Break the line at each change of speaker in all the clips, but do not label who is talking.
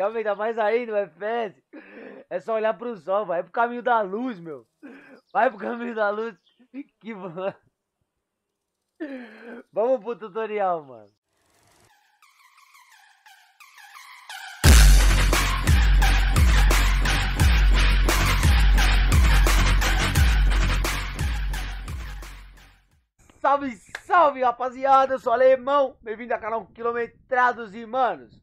Calma aí, tá ainda mais aí no FPS? É só olhar pro sol, vai pro caminho da luz, meu. Vai pro caminho da luz. Que bom. Vamos pro tutorial, mano. Salve, salve rapaziada, eu sou alemão, bem-vindo ao canal Quilometrados e Manos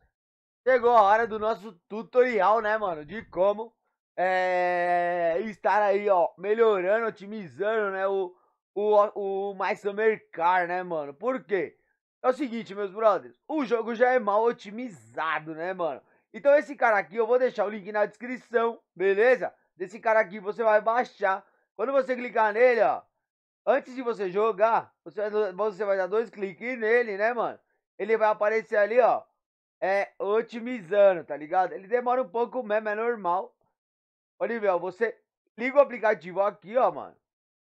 chegou a hora do nosso tutorial, né, mano? De como é, estar aí, ó, melhorando, otimizando, né, o, o, o My Summer Car, né, mano? Por quê? É o seguinte, meus brothers, o jogo já é mal otimizado, né, mano? Então esse cara aqui, eu vou deixar o link na descrição, beleza? Desse cara aqui você vai baixar. Quando você clicar nele, ó, antes de você jogar, você você vai dar dois cliques nele, né, mano? Ele vai aparecer ali, ó, é otimizando, tá ligado? Ele demora um pouco mesmo, é normal. Olivel, você liga o aplicativo aqui, ó, mano.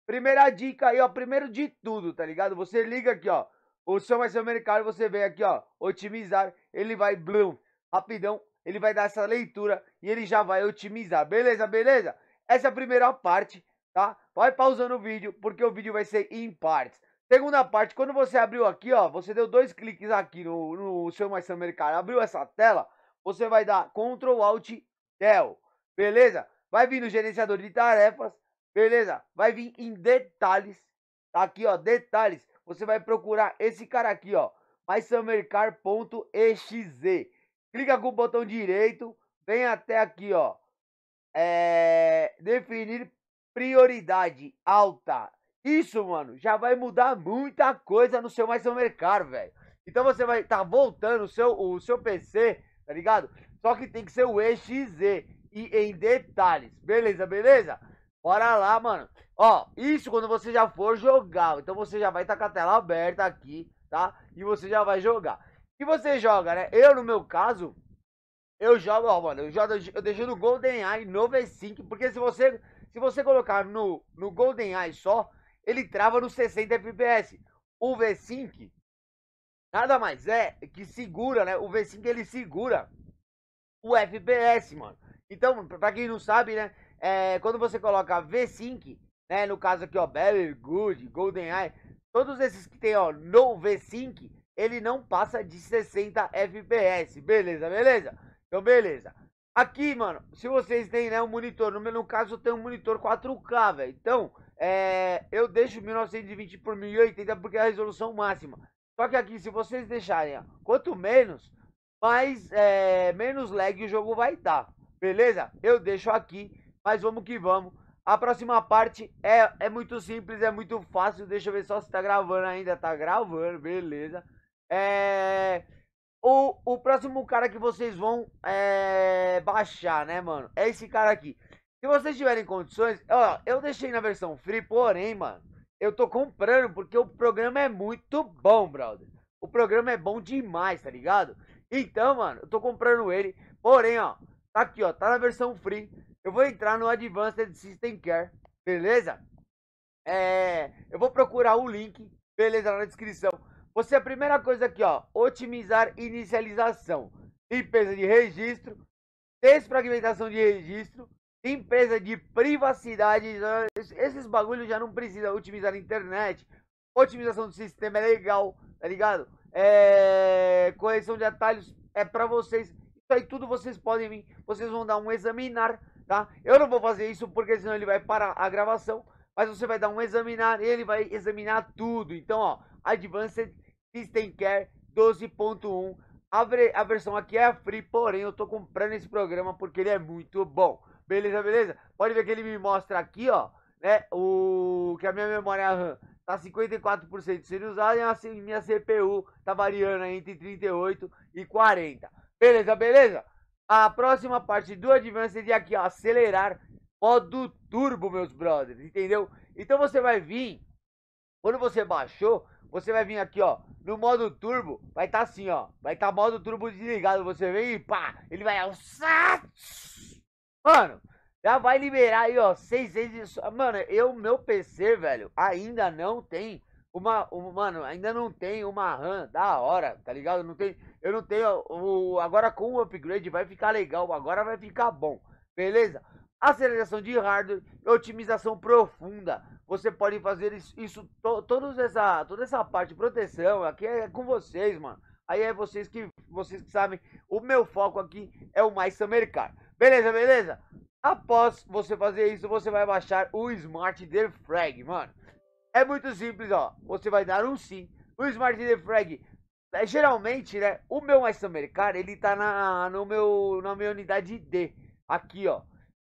Primeira dica aí, ó, primeiro de tudo, tá ligado? Você liga aqui, ó. O seu mais seu mercado, você vem aqui, ó, otimizar. Ele vai, blum, rapidão, ele vai dar essa leitura e ele já vai otimizar. Beleza, beleza? Essa é a primeira parte, tá? Vai pausando o vídeo, porque o vídeo vai ser em partes. Segunda parte, quando você abriu aqui, ó, você deu dois cliques aqui no, no seu mais americano, abriu essa tela, você vai dar Ctrl Alt Del, beleza? Vai vir no gerenciador de tarefas, beleza? Vai vir em detalhes, tá aqui, ó, detalhes. Você vai procurar esse cara aqui, ó, mysummercar.exe. Clica com o botão direito, vem até aqui, ó, é, definir prioridade alta. Isso, mano, já vai mudar muita coisa no seu mais mercado, velho. Então você vai estar tá voltando o seu, o seu PC, tá ligado? Só que tem que ser o EXE e em detalhes. Beleza, beleza? Bora lá, mano. Ó, isso quando você já for jogar. Então você já vai estar tá com a tela aberta aqui, tá? E você já vai jogar. E você joga, né? Eu, no meu caso, eu jogo, ó, mano, eu, jogo, eu deixo no GoldenEye no V5, porque se você, se você colocar no, no GoldenEye só, ele trava nos 60 fps. O V5 nada mais é que segura, né? O V5 ele segura o FPS, mano. Então, pra quem não sabe, né? É, quando você coloca V5, né? No caso aqui, ó, Better Good, Eye, todos esses que tem, ó, no V5, ele não passa de 60 FPS. Beleza, beleza? Então, beleza. Aqui, mano, se vocês têm, né, um monitor, no meu caso eu tenho um monitor 4K, velho. Então, é, eu deixo 1920 por 1080 porque é a resolução máxima. Só que aqui, se vocês deixarem, ó, quanto menos, mais, é, menos lag o jogo vai dar, beleza? Eu deixo aqui, mas vamos que vamos. A próxima parte é, é muito simples, é muito fácil. Deixa eu ver só se tá gravando ainda. Tá gravando, beleza. É o, o próximo cara que vocês vão é, baixar, né, mano? É esse cara aqui. Se vocês tiverem condições, ó, eu deixei na versão free, porém, mano, eu tô comprando porque o programa é muito bom, brother. O programa é bom demais, tá ligado? Então, mano, eu tô comprando ele, porém, ó, tá aqui, ó, tá na versão free. Eu vou entrar no Advanced System Care, beleza? É, eu vou procurar o link, beleza, na descrição. Você, a primeira coisa aqui, ó, otimizar inicialização, limpeza de registro, desfragmentação de registro, limpeza de privacidade, esses bagulhos já não precisa otimizar a internet, otimização do sistema é legal, tá ligado? É... correção de atalhos é para vocês, isso aí tudo vocês podem vir, vocês vão dar um examinar, tá? Eu não vou fazer isso porque senão ele vai parar a gravação, mas você vai dar um examinar, ele vai examinar tudo, então ó, Advanced Skincare 12.1. A, a versão aqui é free, porém eu tô comprando esse programa porque ele é muito bom. Beleza, beleza? Pode ver que ele me mostra aqui, ó, né, o que a minha memória RAM tá 54% sendo usada e a minha CPU tá variando entre 38 e 40. Beleza, beleza? A próxima parte do Advanced é seria aqui, ó, acelerar modo turbo, meus brothers, entendeu? Então você vai vir, quando você baixou, você vai vir aqui, ó, no modo turbo, vai estar tá assim, ó. Vai estar tá modo turbo desligado, você vem e pá, ele vai... Mano, já vai liberar aí, ó, seis vezes... Mano, eu, meu PC, velho, ainda não tem uma, uma... Mano, ainda não tem uma RAM da hora, tá ligado? Não tem, eu não tenho... O, agora com o upgrade vai ficar legal, agora vai ficar bom, beleza? aceleração de hardware e otimização profunda. Você pode fazer isso, isso to, todos essa, toda essa parte de proteção aqui é com vocês, mano. Aí é vocês que vocês que sabem, o meu foco aqui é o mais Summer Car. Beleza, beleza? Após você fazer isso, você vai baixar o Smart Defrag, mano. É muito simples, ó. Você vai dar um sim. O Smart Defrag é, geralmente, né, o meu mais Summer Car, ele tá na no meu na minha unidade D, aqui, ó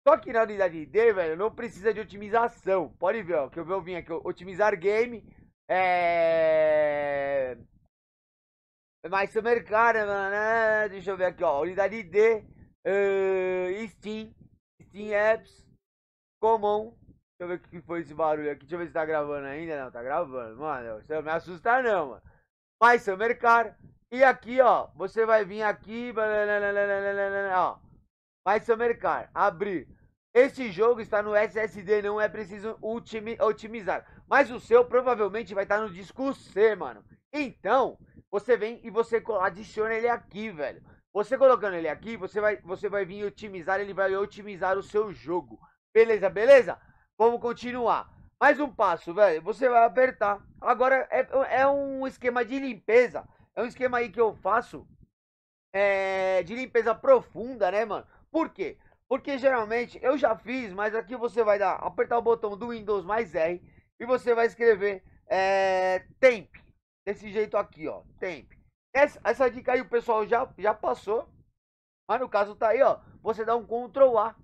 só que na unidade D, velho, não precisa de otimização. Pode ver, ó, que eu vou vir aqui, otimizar game, é... é mais Mercado, né, né, né? deixa eu ver aqui, ó, unidade D, uh, Steam, Steam Apps, comum. deixa eu ver o que foi esse barulho aqui, deixa eu ver se tá gravando ainda, não, tá gravando, mano, você não me assusta não, mano. Mais Mercado. e aqui, ó, você vai vir aqui, ó, mais Mercado. abrir, este jogo está no SSD, não é preciso otimi otimizar. Mas o seu provavelmente vai estar no disco C, mano. Então, você vem e você adiciona ele aqui, velho. Você colocando ele aqui, você vai, você vai vir otimizar, ele vai otimizar o seu jogo. Beleza, beleza? Vamos continuar. Mais um passo, velho. Você vai apertar. Agora é, é um esquema de limpeza. É um esquema aí que eu faço é, de limpeza profunda, né, mano? Por quê? Porque geralmente eu já fiz, mas aqui você vai dar, apertar o botão do Windows mais R e você vai escrever é, temp. Desse jeito aqui, ó, temp. Essa, essa dica aí o pessoal já, já passou, mas no caso tá aí, ó, você dá um Ctrl A,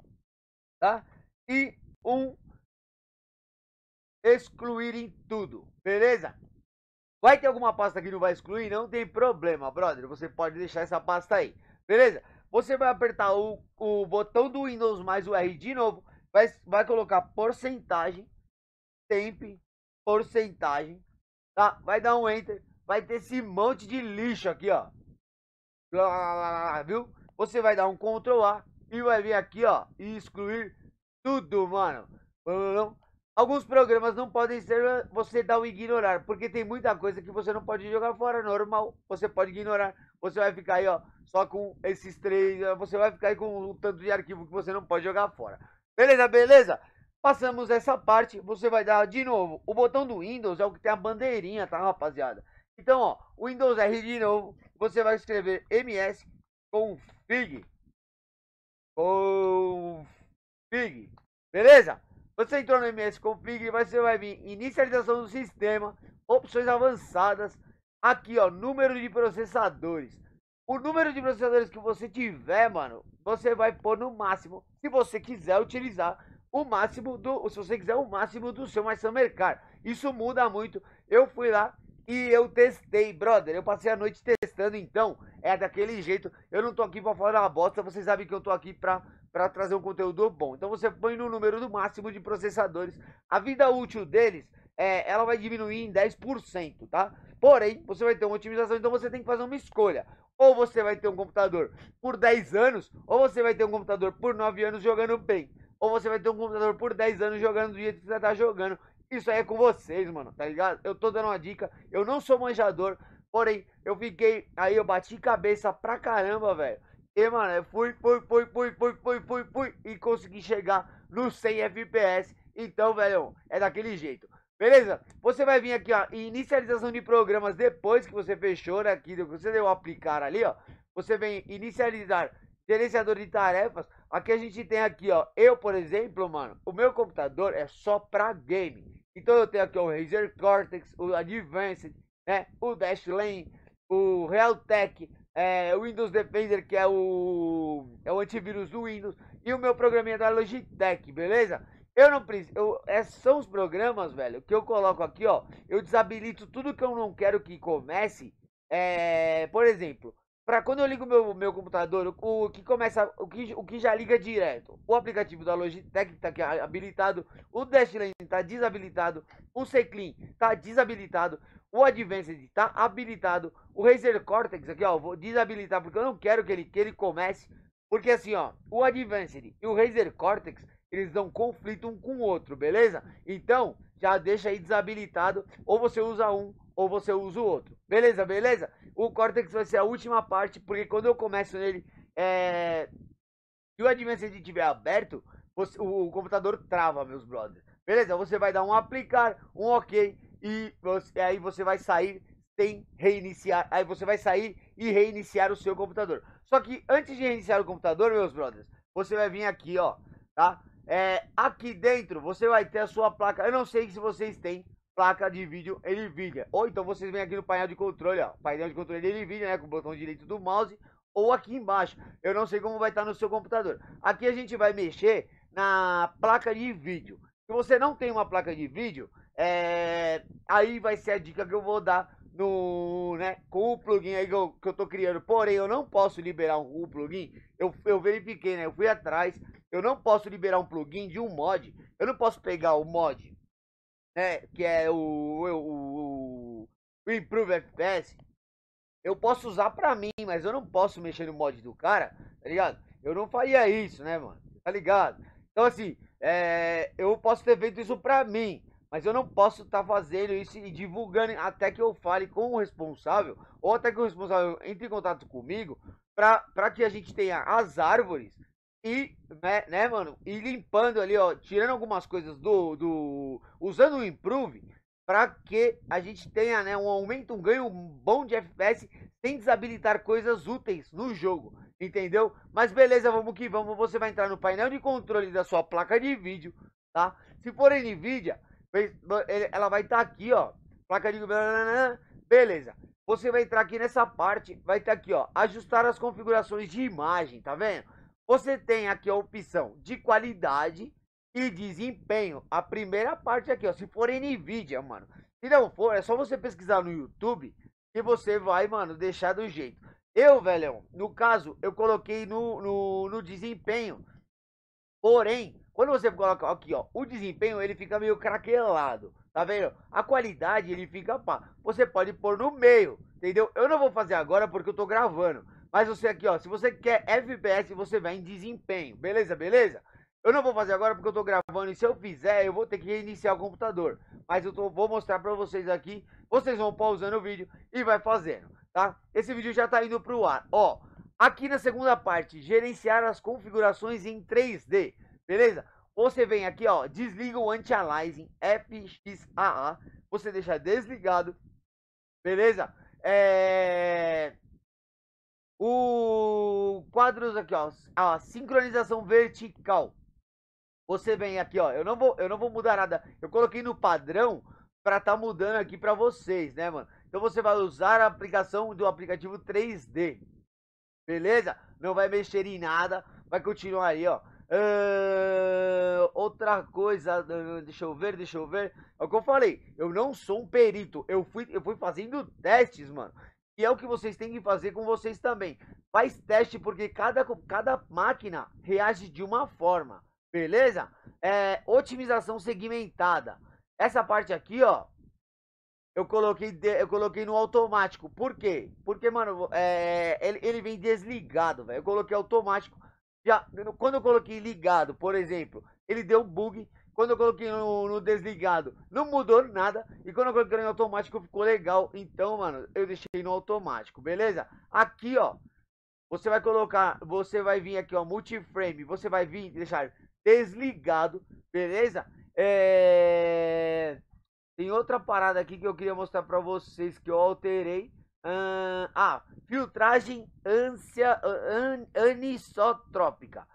tá? E um excluir em tudo, beleza? Vai ter alguma pasta que não vai excluir? Não tem problema, brother. Você pode deixar essa pasta aí, beleza? Você vai apertar o, o botão do Windows mais o R de novo. Vai, vai colocar porcentagem, temp, porcentagem, tá? Vai dar um Enter. Vai ter esse monte de lixo aqui, ó. viu? Você vai dar um Ctrl A e vai vir aqui, ó, e excluir tudo, mano. Alguns programas não podem ser você dar um ignorar, porque tem muita coisa que você não pode jogar fora, normal. Você pode ignorar você vai ficar aí, ó, só com esses três, eh, você vai ficar aí com um tanto de arquivo que você não pode jogar fora. Beleza, beleza? Passamos essa parte, você vai dar de novo. O botão do Windows é o que tem a bandeirinha, tá, rapaziada? Então, ó, Windows R de novo, você vai escrever ms config. Config. Beleza? Você entrou no ms config, você vai vir inicialização do sistema, opções avançadas, Aqui, ó, número de processadores. O número de processadores que você tiver, mano, você vai pôr no máximo, se você quiser utilizar o máximo do, se você quiser o máximo do seu seu mercado. Isso muda muito. Eu fui lá e eu testei, brother. Eu passei a noite testando, então é daquele jeito. Eu não tô aqui pra falar uma bosta, vocês sabem que eu tô aqui pra, pra trazer um conteúdo bom. Então você põe no número do máximo de processadores. A vida útil deles, é, ela vai diminuir em 10%, tá? Porém, você vai ter uma otimização, então você tem que fazer uma escolha. Ou você vai ter um computador por 10 anos, ou você vai ter um computador por 9 anos jogando bem. Ou você vai ter um computador por 10 anos jogando do jeito que você tá jogando. Isso aí é com vocês, mano, tá ligado? Eu tô dando uma dica, eu não sou manjador, porém, eu fiquei. Aí eu bati cabeça pra caramba, velho. E, mano, eu fui, fui, fui, fui, fui, fui, fui, fui, e consegui chegar no 100 FPS. Então, velho, é daquele jeito. Beleza? Você vai vir aqui, ó, inicialização de programas depois que você fechou né, aqui, que você deu aplicar ali, ó. Você vem inicializar gerenciador de tarefas. Aqui a gente tem aqui, ó, eu, por exemplo, mano, o meu computador é só pra game. Então eu tenho aqui o Razer Cortex, o Advanced, né, o Dashlane, o Realtek, é, o Windows Defender, que é o, é o antivírus do Windows, e o meu programinha da Logitech, beleza? Eu não preciso. Eu, esses é, são os programas, velho, que eu coloco aqui, ó. Eu desabilito tudo que eu não quero que comece. É, por exemplo, para quando eu ligo meu, meu computador, o, o que começa. O que, o que já liga direto. O aplicativo da Logitech tá aqui habilitado. O Dashlane tá desabilitado. O seclin tá desabilitado. O Advanced tá habilitado. O Razer Cortex aqui, ó. Vou desabilitar porque eu não quero que ele, que ele comece. Porque assim, ó. O Advanced e o Razer Cortex eles dão conflito um com o outro, beleza? Então, já deixa aí desabilitado, ou você usa um ou você usa o outro. Beleza, beleza? O córtex vai ser a última parte, porque quando eu começo nele, é... se o Advanced estiver aberto, você... o computador trava, meus brothers. Beleza? Você vai dar um aplicar, um ok, e você... aí você vai sair sem reiniciar. Aí você vai sair e reiniciar o seu computador. Só que antes de reiniciar o computador, meus brothers, você vai vir aqui, ó, tá? É, aqui dentro você vai ter a sua placa. Eu não sei se vocês têm placa de vídeo NVIDIA. Ou então vocês vêm aqui no painel de controle, ó. Painel de controle de NVIDIA, né? Com o botão direito do mouse. Ou aqui embaixo. Eu não sei como vai estar no seu computador. Aqui a gente vai mexer na placa de vídeo. Se você não tem uma placa de vídeo, é... aí vai ser a dica que eu vou dar no, né, com o plugin aí que eu, que eu tô criando. Porém, eu não posso liberar o plugin. Eu, eu verifiquei, né? Eu fui atrás eu não posso liberar um plugin de um mod. Eu não posso pegar o mod, né? Que é o, o, o, o Improve FPS. Eu posso usar pra mim, mas eu não posso mexer no mod do cara, tá ligado? Eu não faria isso, né, mano? Tá ligado? Então, assim, é, eu posso ter feito isso pra mim, mas eu não posso estar tá fazendo isso e divulgando até que eu fale com o responsável, ou até que o responsável entre em contato comigo, para que a gente tenha as árvores e, né, né, mano, e limpando ali, ó, tirando algumas coisas do, do, usando o improve para que a gente tenha, né, um aumento, um ganho bom de FPS sem desabilitar coisas úteis no jogo, entendeu? Mas beleza, vamos que vamos, você vai entrar no painel de controle da sua placa de vídeo, tá? Se for NVIDIA, ela vai estar tá aqui, ó, placa de beleza. Você vai entrar aqui nessa parte, vai estar tá aqui, ó, ajustar as configurações de imagem, tá vendo? Você tem aqui a opção de qualidade e desempenho. A primeira parte aqui, ó. Se for NVIDIA, mano. Se não for, é só você pesquisar no YouTube e você vai, mano, deixar do jeito. Eu, velho, no caso, eu coloquei no, no, no desempenho. Porém, quando você coloca aqui, ó, o desempenho, ele fica meio craquelado. Tá vendo? A qualidade, ele fica pá. Você pode pôr no meio, entendeu? Eu não vou fazer agora porque eu tô gravando. Mas você aqui, ó, se você quer FPS, você vai em desempenho, beleza, beleza? Eu não vou fazer agora porque eu tô gravando e se eu fizer, eu vou ter que reiniciar o computador. Mas eu tô, vou mostrar pra vocês aqui, vocês vão pausando o vídeo e vai fazendo, tá? Esse vídeo já tá indo pro ar, ó. Aqui na segunda parte, gerenciar as configurações em 3D, beleza? Você vem aqui, ó, desliga o anti-aliasing FXAA, você deixa desligado, beleza? É... O quadros aqui, ó, a ah, sincronização vertical. Você vem aqui, ó, eu não vou, eu não vou mudar nada. Eu coloquei no padrão para tá mudando aqui para vocês, né, mano? Então você vai usar a aplicação do aplicativo 3D. Beleza? Não vai mexer em nada, vai continuar aí, ó. Uh, outra coisa, ah, deixa eu ver, deixa eu ver. É o que eu falei, eu não sou um perito. Eu fui, eu fui fazendo testes, mano. E é o que vocês têm que fazer com vocês também. Faz teste porque cada, cada máquina reage de uma forma, beleza? É, otimização segmentada. Essa parte aqui, ó, eu coloquei, eu coloquei no automático. Por quê? Porque, mano, é, ele, ele vem desligado, velho. Eu coloquei automático. Já, quando eu coloquei ligado, por exemplo, ele deu bug quando eu coloquei no, no, desligado, não mudou nada. E quando eu coloquei no automático, ficou legal. Então, mano, eu deixei no automático, beleza? Aqui, ó, você vai colocar, você vai vir aqui, ó, multiframe. Você vai vir deixar desligado, beleza? É... Tem outra parada aqui que eu queria mostrar pra vocês que eu alterei. Uh, ah, filtragem ansia, an, anisotrópica.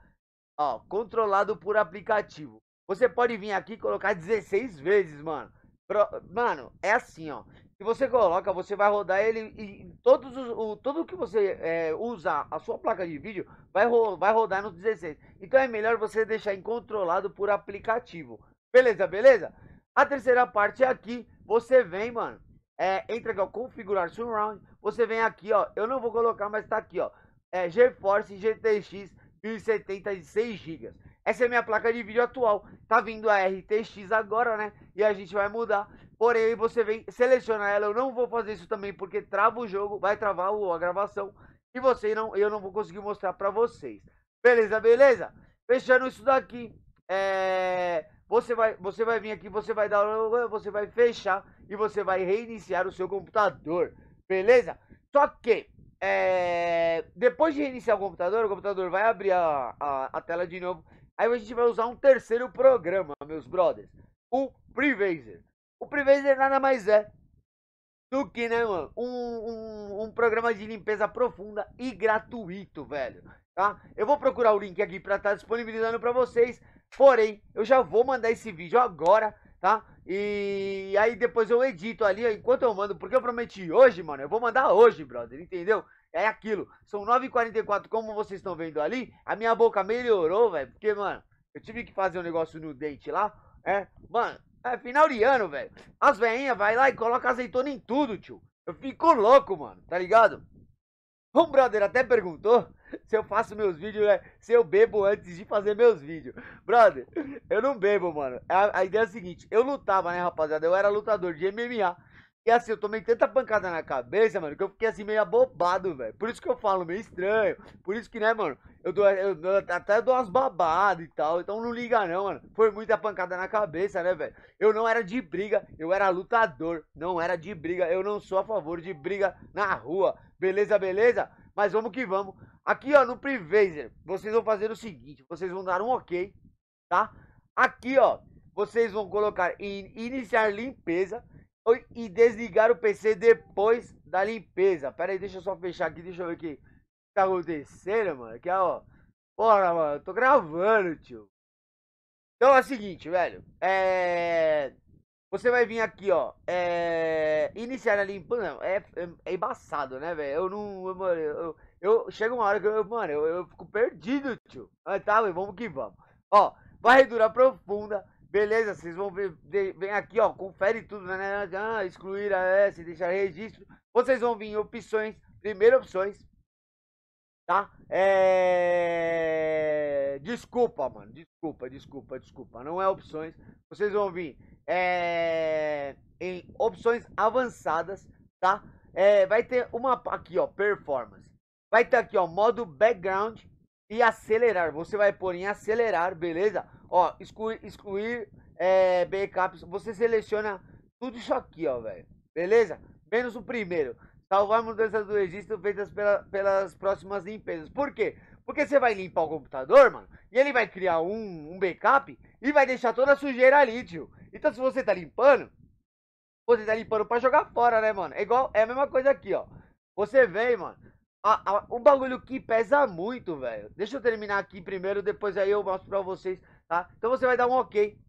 Ó, controlado por aplicativo. Você pode vir aqui e colocar 16 vezes, mano. Pro... Mano, é assim, ó. Se você coloca, você vai rodar ele e todos os, o, tudo que você é, usar a sua placa de vídeo vai, ro, vai rodar nos 16. Então é melhor você deixar controlado por aplicativo. Beleza, beleza? A terceira parte é aqui. Você vem, mano. É, entra aqui, ó. Configurar Surround. Você vem aqui, ó. Eu não vou colocar, mas tá aqui, ó. É GeForce GTX 1070 de 6 GB. Essa é minha placa de vídeo atual. Tá vindo a RTX agora, né? E a gente vai mudar. Porém, você vem selecionar ela. Eu não vou fazer isso também porque trava o jogo, vai travar a gravação. E você não, eu não vou conseguir mostrar pra vocês. Beleza, beleza? Fechando isso daqui. É... Você vai, você vai vir aqui, você vai dar, você vai fechar e você vai reiniciar o seu computador, beleza? Só que é, depois de reiniciar o computador, o computador vai abrir a, a, a, tela de novo Aí a gente vai usar um terceiro programa, meus brothers. O Prevaser. O Prevaser nada mais é do que, né, mano? Um, um, um programa de limpeza profunda e gratuito, velho. Tá? Eu vou procurar o link aqui pra estar tá disponibilizando pra vocês. Porém, eu já vou mandar esse vídeo agora, tá? E aí depois eu edito ali, enquanto eu mando, porque eu prometi hoje, mano, eu vou mandar hoje, brother, entendeu? É aquilo. São 9h44, como vocês estão vendo ali. A minha boca melhorou, velho. Porque, mano, eu tive que fazer um negócio no date lá. É, mano, é final de ano, velho. As veinhas vai lá e coloca azeitona em tudo, tio. Eu fico louco, mano, tá ligado? Um brother até perguntou se eu faço meus vídeos, né? se eu bebo antes de fazer meus vídeos. Brother, eu não bebo, mano. A, a ideia é a seguinte, eu lutava, né, rapaziada? Eu era lutador de MMA. E assim, eu tomei tanta pancada na cabeça, mano, que eu fiquei assim meio abobado, velho. Por isso que eu falo meio estranho. Por isso que, né, mano, eu, dou, eu, eu até dou umas babadas e tal. Então não liga não, mano. Foi muita pancada na cabeça, né, velho? Eu não era de briga, eu era lutador. Não era de briga. Eu não sou a favor de briga na rua. Beleza, beleza? Mas vamos que vamos. Aqui, ó, no Privazer, vocês vão fazer o seguinte. Vocês vão dar um ok, tá? Aqui, ó, vocês vão colocar em iniciar limpeza e desligar o PC depois da limpeza. Pera aí, deixa eu só fechar aqui, deixa eu ver aqui. O que tá acontecendo, mano? Aqui, ó. Bora, mano, eu tô gravando, tio. Então é o seguinte, velho. É... Você vai vir aqui, ó. É... Iniciar a limpeza. É, é, é embaçado, né, velho? Eu não. Eu, mano, eu, eu, chega uma hora que eu. Mano, eu, eu fico perdido, tio. Mas tá, véio, vamos que vamos. Ó, varredura profunda Beleza, vocês vão ver, vem aqui, ó, confere tudo, né, né, né? Ah, excluir a S, deixar registro. Vocês vão vir em opções, primeira opções, tá? É... Desculpa, mano, desculpa, desculpa, desculpa, não é opções. Vocês vão vir é... em opções avançadas, tá? É, vai ter uma aqui, ó, performance. Vai ter aqui, ó, modo background, e acelerar. Você vai pôr em acelerar, beleza? Ó, excluir, excluir é, backups. Você seleciona tudo isso aqui, ó, velho. Beleza? Menos o primeiro. Salvar mudanças do registro feitas pela, pelas próximas limpezas. Por quê? Porque você vai limpar o computador, mano, e ele vai criar um, um backup e vai deixar toda a sujeira ali, tio. Então se você tá limpando, você tá limpando pra jogar fora, né, mano? É igual, é a mesma coisa aqui, ó. Você vem, mano, a, a, um bagulho que pesa muito, velho. Deixa eu terminar aqui primeiro, depois aí eu mostro pra vocês, tá? Então você vai dar um ok.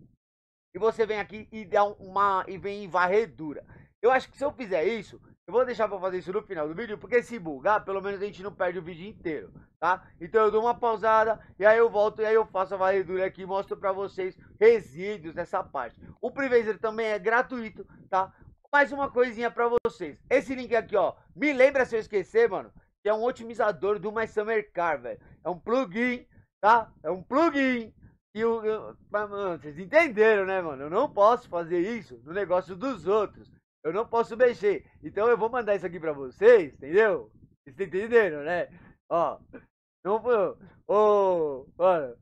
E você vem aqui e dá uma. E vem em varredura. Eu acho que se eu fizer isso, eu vou deixar pra fazer isso no final do vídeo, porque se bugar, pelo menos a gente não perde o vídeo inteiro, tá? Então eu dou uma pausada e aí eu volto e aí eu faço a varredura aqui e mostro pra vocês resíduos nessa parte. O privazer também é gratuito, tá? Mais uma coisinha pra vocês. Esse link aqui, ó. Me lembra se eu esquecer, mano é um otimizador do My Summer Car, velho. É um plugin, tá? É um plugin. E o. Mas, vocês entenderam, né, mano? Eu não posso fazer isso no negócio dos outros. Eu não posso mexer. Então eu vou mandar isso aqui pra vocês, entendeu? Vocês entenderam, né? Ó. Não foi. Ô. Mano.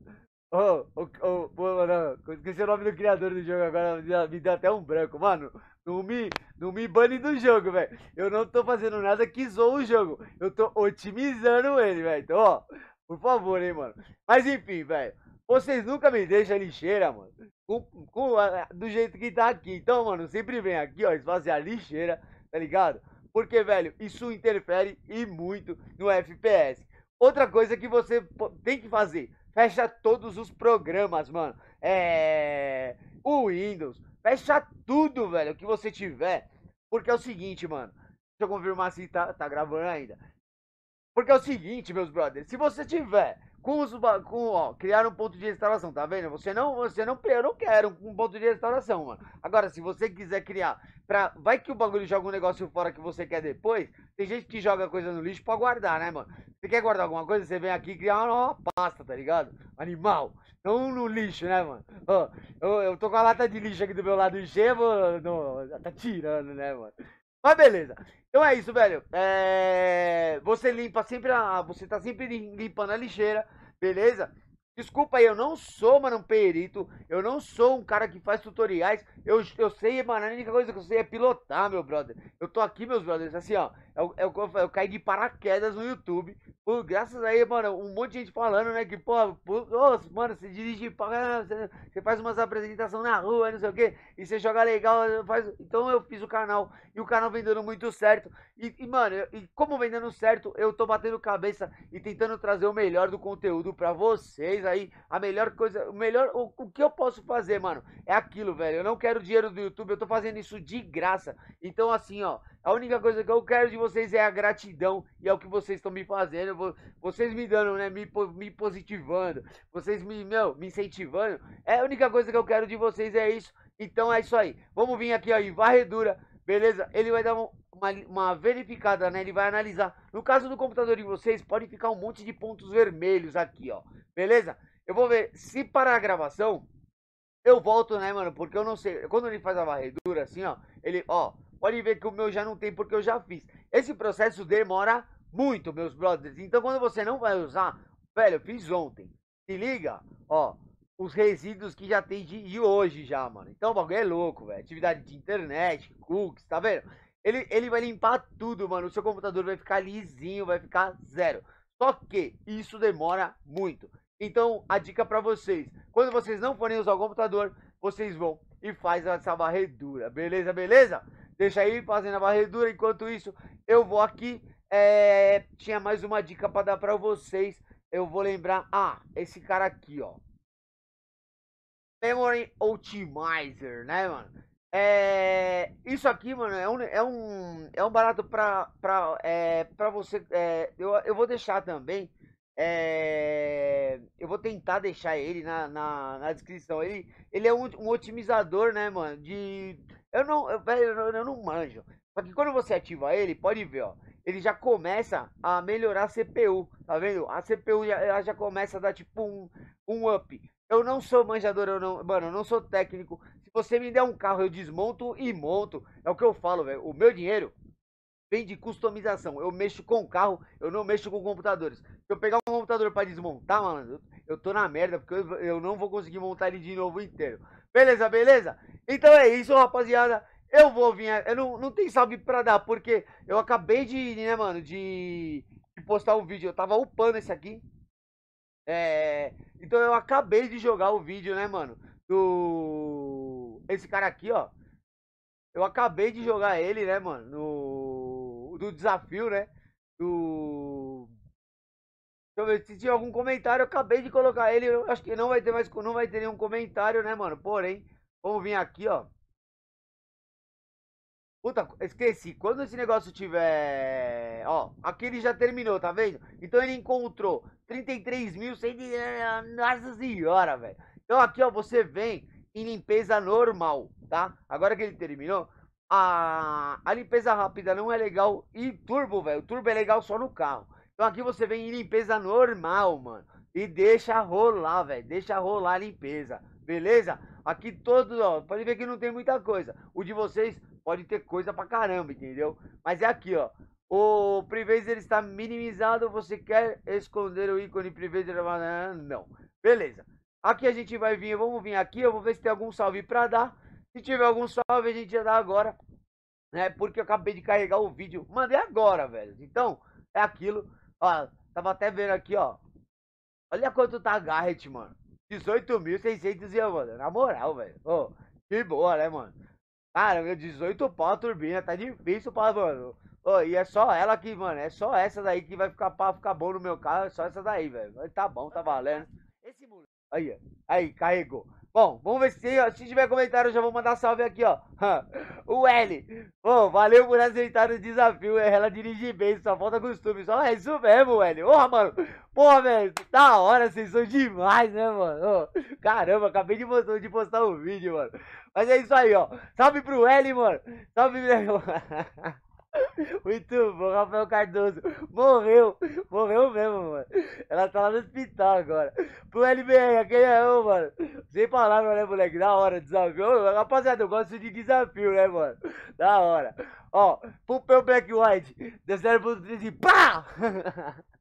Ô. oh, Ô. Esqueci o nome do criador do jogo agora. Me deu até um branco, mano. Não me, não me bane do jogo, velho. Eu não tô fazendo nada que zoa o jogo. Eu tô otimizando ele, velho. Então, ó, por favor, hein, mano. Mas enfim, velho. Vocês nunca me deixam lixeira, mano. Com, com, do jeito que tá aqui. Então, mano, sempre vem aqui, ó, esvaziar lixeira, tá ligado? Porque, velho, isso interfere e muito no FPS. Outra coisa que você tem que fazer. Fecha todos os programas, mano. É... O Windows, Fecha tudo, velho, o que você tiver. Porque é o seguinte, mano. Deixa eu confirmar se tá, tá gravando ainda. Porque é o seguinte, meus brothers. Se você tiver com os com, ó, criar um ponto de restauração, tá vendo? Você não, você não, eu não quero um ponto de restauração, mano. Agora, se você quiser criar pra, vai que o bagulho joga um negócio fora que você quer depois, tem gente que joga coisa no lixo pra guardar, né, mano? Você quer guardar alguma coisa, você vem aqui e criar uma nova pasta, tá ligado? Animal. Não é no lixo, né, mano? eu, eu tô com a lata de lixo aqui do meu lado cheia, mano. Tá tirando, né, mano? Mas beleza. Então é isso, velho. É... Você limpa sempre a. Você tá sempre limpando a lixeira, beleza? Desculpa aí, eu não sou, mano, um perito. Eu não sou um cara que faz tutoriais. Eu, eu sei, mano, a única coisa que eu sei é pilotar, meu brother. Eu tô aqui, meus brothers, assim, ó. É é eu, eu, eu, caí de paraquedas no YouTube. Por, graças aí, mano, um monte de gente falando, né? Que, pô, oh, mano, você dirige pra você, você faz umas apresentações na rua, não sei o quê. E você joga legal, faz. Então eu fiz o canal. E o canal vem dando muito certo. E, e mano, e como vem dando certo, eu tô batendo cabeça e tentando trazer o melhor do conteúdo pra vocês, aí, a melhor coisa, o melhor, o, o que eu posso fazer, mano? É aquilo, velho. Eu não quero dinheiro do YouTube, eu tô fazendo isso de graça. Então, assim, ó, a única coisa que eu quero de vocês é a gratidão e é o que vocês estão me fazendo. vocês me dando, né? Me, me positivando, vocês me, meu, me incentivando. É a única coisa que eu quero de vocês é isso. Então é isso aí. Vamos vir aqui, ó, em varredura, beleza? Ele vai dar um uma, uma verificada, né? Ele vai analisar. No caso do computador de vocês, pode ficar um monte de pontos vermelhos aqui, ó. Beleza? Eu vou ver se para a gravação eu volto, né, mano? Porque eu não sei. Quando ele faz a varredura assim, ó, ele, ó, pode ver que o meu já não tem porque eu já fiz. Esse processo demora muito, meus brothers. Então quando você não vai usar, velho, eu fiz ontem. Se liga, ó, os resíduos que já tem de, de hoje já, mano. Então o bagulho é louco, velho. Atividade de internet, cookies, tá vendo? Ele, ele vai limpar tudo, mano. O seu computador vai ficar lisinho, vai ficar zero. Só que isso demora muito. Então, a dica para vocês, quando vocês não forem usar o computador, vocês vão e fazem essa varredura, beleza, beleza? Deixa aí fazendo a varredura, enquanto isso, eu vou aqui, é... tinha mais uma dica para dar para vocês, eu vou lembrar, ah, esse cara aqui, ó. Memory Optimizer, né, mano? É, isso aqui, mano, é um, é um, é um barato pra, pra, é, pra você. É, eu, eu vou deixar também. É, eu vou tentar deixar ele na, na, na descrição. Ele, ele é um, um, otimizador, né, mano? De. Eu não, eu, eu, eu não manjo. Só que quando você ativa ele, pode ver, ó. Ele já começa a melhorar a CPU. Tá vendo? A CPU já, ela já começa a dar tipo um, um up. Eu não sou manjador, eu não, mano, eu não sou técnico. Você me der um carro, eu desmonto e monto. É o que eu falo, velho. O meu dinheiro vem de customização. Eu mexo com o carro, eu não mexo com computadores. Se eu pegar um computador para desmontar, mano, eu tô na merda, porque eu, não vou conseguir montar ele de novo inteiro. Beleza, beleza? Então é isso, rapaziada. Eu vou vir. Eu não, não tem salve pra dar, porque eu acabei de, né, mano, de, de postar um vídeo. Eu tava upando esse aqui. É, então eu acabei de jogar o vídeo, né, mano? Do esse cara aqui, ó. Eu acabei de jogar uhum. ele, né, mano? No. Do desafio, né? Do. Deixa eu ver se tinha algum comentário. Eu acabei de colocar ele. Eu acho que não vai ter mais. Não vai ter nenhum comentário, né, mano? Porém, vamos vir aqui, ó. Puta, esqueci. Quando esse negócio tiver. Ó, aqui ele já terminou, tá vendo? Então ele encontrou 33 mil. Eh, nossa senhora, velho. Então aqui, ó, você vem e limpeza normal, tá? Agora que ele terminou, a, a limpeza rápida não é legal e turbo, velho. Turbo é legal só no carro. Então aqui você vem em limpeza normal, mano. E deixa rolar, velho. Deixa rolar a limpeza, beleza? Aqui todo, ó, pode ver que não tem muita coisa. O de vocês pode ter coisa pra caramba, entendeu? Mas é aqui, ó. O Privazer está minimizado, você quer esconder o ícone Privazer? Não. Beleza. Aqui a gente vai vir, vamos vir aqui, eu vou ver se tem algum salve para dar. Se tiver algum salve, a gente já dá agora, né? Porque eu acabei de carregar o vídeo, mandei agora, velho. Então, é aquilo. Ó, tava até vendo aqui, ó. Olha quanto tá a Garrett, mano. 18.600 e mano. Na moral, velho. Ô, que boa, né, mano? Cara, 18 pau a turbina, tá difícil pra, mano. Ô, e é só ela que, mano, é só essa daí que vai ficar pra ficar bom no meu carro, é só essa daí, velho. Tá bom, tá valendo. Esse moleque. Aí, aí, carregou. Bom, vamos ver se, ó, se tiver comentário, eu já vou mandar salve aqui, ó. o L. Bom, valeu por aceitar o desafio. É ela dirige bem, só falta costume. Só é isso mesmo, L. Porra, mano. Porra, velho. Da hora, vocês são demais, né, mano? caramba, acabei de postar, de postar um vídeo, mano. Mas é isso aí, ó. Salve pro L, mano. Salve, meu. Muito bom, Rafael Cardoso. Morreu, morreu mesmo, mano. Ela tá lá no hospital agora. Pro LBR, aquele é eu, mano. Sem palavras, né, moleque? Da hora, desafio. Rapaziada, eu gosto de desafio, né, mano? Da hora. Ó, pro meu Black White, 0.13, pá!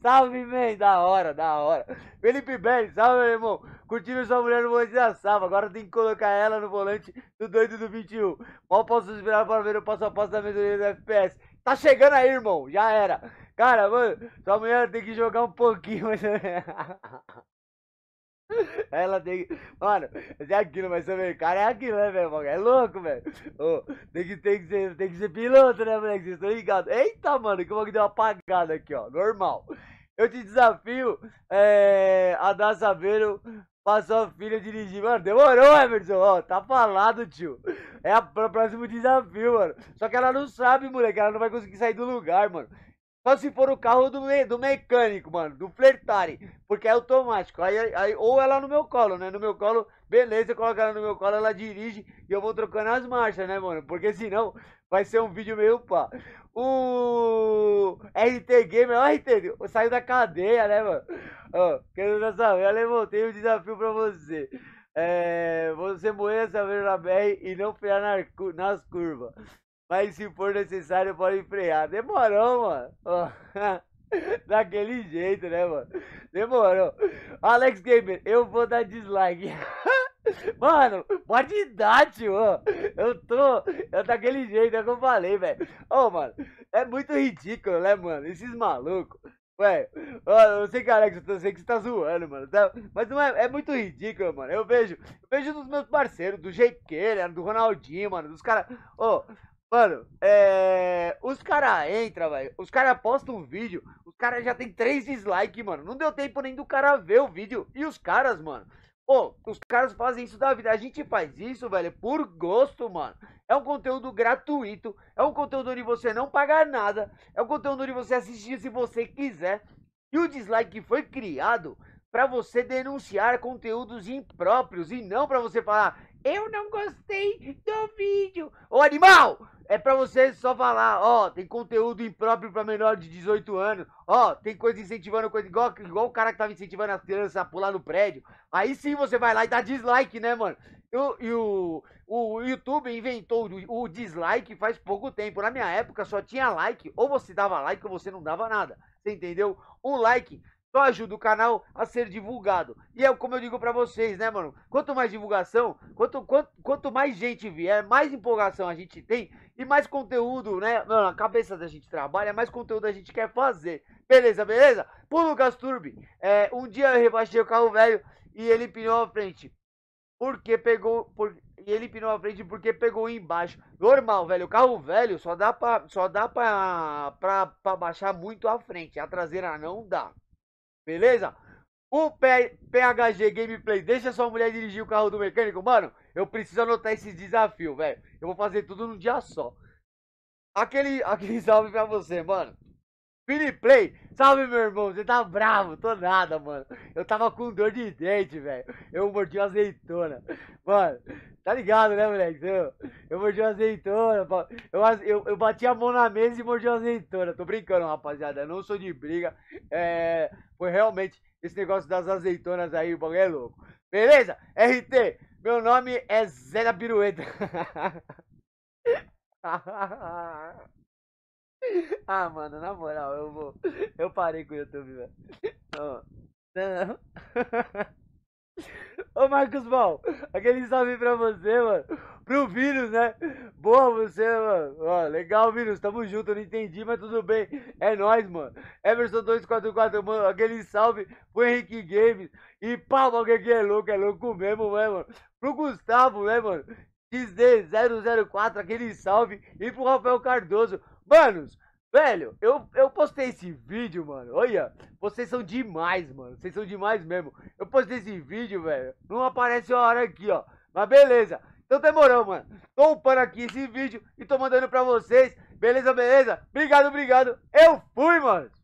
Salve, man! Da hora, da hora. Felipe Belli, salve, meu irmão. Curtindo sua mulher no volante da salva. Agora tem que colocar ela no volante do doido do 21. Mal posso esperar para ver o passo a passo da melhoria do FPS. Tá chegando aí, irmão. Já era. Cara, mano, sua mulher tem que jogar um pouquinho. Mas... Ela tem que. Mano, é aquilo, mas também, cara é aquilo, né, velho? É louco, velho. Oh, tem, que, tem, que ser, tem que ser piloto, né, moleque? Vocês estão ligados? Eita, mano, como que deu uma apagada aqui, ó. Normal. Eu te desafio é, a dar saber pra sua filha dirigir. Mano, demorou, Emerson. Ó, tá falado, tio. É o próximo desafio, mano. Só que ela não sabe, moleque. Ela não vai conseguir sair do lugar, mano. Só se for o carro do, me, do mecânico, mano, do flertare, porque é automático. Aí, aí, ou ela no meu colo, né? No meu colo, beleza, coloca ela no meu colo, ela dirige e eu vou trocando as marchas, né, mano? Porque senão vai ser um vídeo meio pá. O RT Gamer, ó, RT, saiu da cadeia, né, mano? Ó, querendo saber, eu levantei um desafio pra você. É, você moer essa vez na BR e não na nas curvas mas se for necessário pode frear. Demorou, mano. Daquele jeito, né, mano? Demorou. Alex Gamer, eu vou dar dislike. Mano, pode dar, tio. Eu tô. Eu é daquele jeito, é que eu falei, velho. Ô, oh, mano, é muito ridículo, né, mano? Esses malucos. Ué, eu sei que Alex, eu sei que você tá zoando, mano. Tá? Mas não é, é muito ridículo, mano. Eu vejo, eu vejo dos meus parceiros, do GQ, né, do Ronaldinho, mano, dos caras. Ô, oh, Mano, é. Os caras entram, velho. Os caras postam um vídeo. Os caras já tem três dislikes, mano. Não deu tempo nem do cara ver o vídeo. E os caras, mano. Pô, os caras fazem isso da vida. A gente faz isso, velho, por gosto, mano. É um conteúdo gratuito. É um conteúdo onde você não paga nada. É um conteúdo onde você assistir se você quiser. E o dislike foi criado para você denunciar conteúdos impróprios e não para você falar eu não gostei do vídeo. Ô animal, é pra vocês só falar, ó, tem conteúdo impróprio pra menor de 18 anos, ó, tem coisa incentivando coisa igual, igual o cara que tava incentivando as crianças a pular no prédio. Aí sim você vai lá e dá dislike, né, mano? E o, o YouTube inventou o, o dislike faz pouco tempo. Na minha época só tinha like, ou você dava like ou você não dava nada. Você entendeu? Um like só ajuda o canal a ser divulgado. E é como eu digo para vocês, né, mano? Quanto mais divulgação, quanto, quanto, quanto mais gente vier, mais empolgação a gente tem e mais conteúdo, né? Mano, a cabeça da gente trabalha, mais conteúdo a gente quer fazer. Beleza, beleza? Pro Lucas Turbi, é, um dia eu rebaixei o carro velho e ele empinou a frente. Porque pegou. Por, e ele empinou a frente porque pegou embaixo. Normal, velho. O carro velho só dá pra, só dá pra, pra, pra baixar muito a frente. A traseira não dá. Beleza? O PHG Gameplay, deixa sua mulher dirigir o carro do mecânico, mano. Eu preciso anotar esse desafio, velho. Eu vou fazer tudo num dia só. Aquele, aquele salve pra você, mano. Felipe Play, salve meu irmão, você tá bravo, tô nada, mano. Eu tava com dor de dente, velho. Eu mordi uma azeitona. Mano, Tá ligado, né, moleque? Eu, é eu mordi uma azeitona. Eu, eu, eu bati a mão na mesa e mordi uma azeitona. Tô brincando, rapaziada. Eu não sou de briga. É, foi realmente esse negócio das azeitonas aí, o bagulho é louco. Beleza? RT, meu nome é Zé da Pirueta. ah, mano, na moral, eu vou. Eu parei com o YouTube, velho. Não. não. Ô Marcos Mal, aquele salve pra você, mano. Pro Vírus, né? Boa você, mano. Ó, legal, Vírus. Tamo junto, eu não entendi, mas tudo bem. É nóis, mano. Everson 244, mano. Aquele salve pro Henrique Games. E pau, alguém que é louco, é louco mesmo, né, mano? Pro Gustavo, né, mano? XD004, aquele salve. E pro Rafael Cardoso. Manos, Velho, eu, eu postei esse vídeo, mano. Olha, vocês são demais, mano. Vocês são demais mesmo. Eu postei esse vídeo, velho. Não aparece a hora aqui, ó. Mas beleza. Então demorou, mano. Tô upando aqui esse vídeo e tô mandando pra vocês. Beleza, beleza? Obrigado, obrigado. Eu fui, mano.